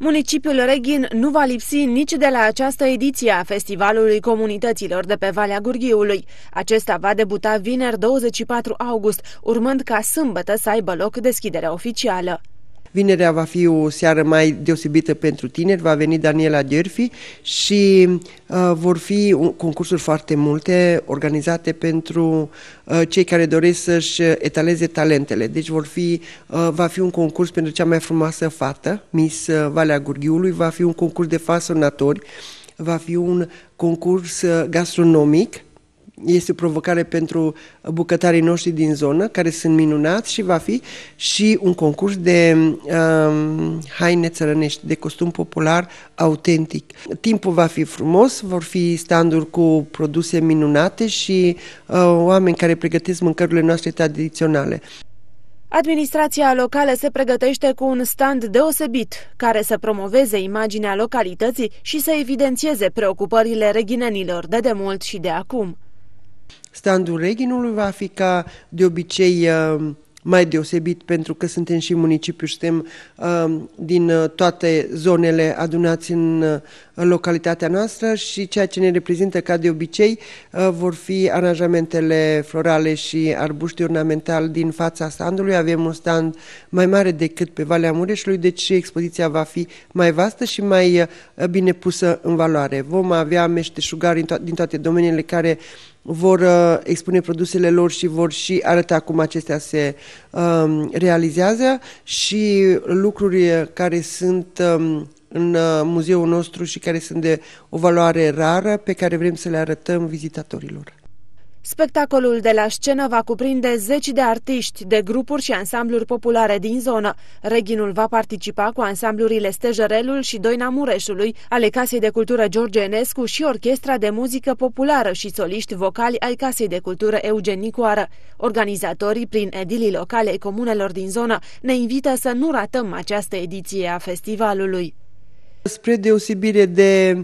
Municipiul Reghin nu va lipsi nici de la această ediție a Festivalului Comunităților de pe Valea Gurghiului. Acesta va debuta vineri 24 august, urmând ca sâmbătă să aibă loc deschiderea oficială. Vinerea va fi o seară mai deosebită pentru tineri, va veni Daniela Gherfi și uh, vor fi concursuri foarte multe organizate pentru uh, cei care doresc să-și etaleze talentele. Deci vor fi, uh, va fi un concurs pentru cea mai frumoasă fată, Miss uh, Valea Gurghiului, va fi un concurs de fasonatori, va fi un concurs uh, gastronomic, este o provocare pentru bucătarii noștri din zonă, care sunt minunați și va fi și un concurs de um, haine țărănești, de costum popular autentic. Timpul va fi frumos, vor fi standuri cu produse minunate și uh, oameni care pregătesc mâncărurile noastre tradiționale. Administrația locală se pregătește cu un stand deosebit, care să promoveze imaginea localității și să evidențieze preocupările reghinenilor de demult și de acum. Standul reginului va fi ca de obicei uh, mai deosebit pentru că suntem și municipiu și suntem uh, din uh, toate zonele adunați în localitatea noastră și ceea ce ne reprezintă ca de obicei vor fi aranjamentele florale și arbuști ornamental din fața standului. Avem un stand mai mare decât pe Valea Mureșului, deci expoziția va fi mai vastă și mai bine pusă în valoare. Vom avea meșteșugari din toate domeniile care vor uh, expune produsele lor și vor și arăta cum acestea se uh, realizează și lucruri care sunt uh, în uh, muzeul nostru și care sunt de o valoare rară pe care vrem să le arătăm vizitatorilor. Spectacolul de la scenă va cuprinde zeci de artiști, de grupuri și ansambluri populare din zonă. Reginul va participa cu ansamblurile Stejerelul și Doina Mureșului, ale Casei de Cultură George Enescu și Orchestra de Muzică Populară și soliști vocali ai Casei de Cultură Nicoară. Organizatorii, prin edilii locale ai comunelor din zonă, ne invită să nu ratăm această ediție a festivalului. Spre deosebire de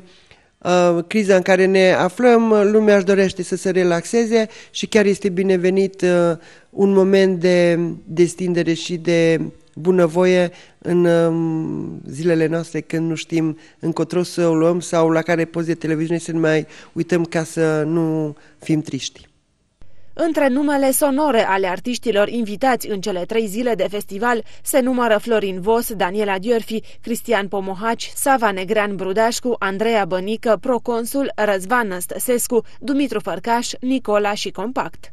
Uh, criza în care ne aflăm, uh, lumea își dorește să se relaxeze și chiar este binevenit uh, un moment de destindere și de bunăvoie în um, zilele noastre când nu știm încotro să o luăm sau la care poze de televiziune să ne mai uităm ca să nu fim triști. Între numele sonore ale artiștilor invitați în cele trei zile de festival se numără Florin Vos, Daniela Diorfi, Cristian Pomohaci, Sava Negrean Brudașcu, Andreea Bănică, Proconsul, Răzvan Năstăsescu, Dumitru Fărcaș, Nicola și Compact.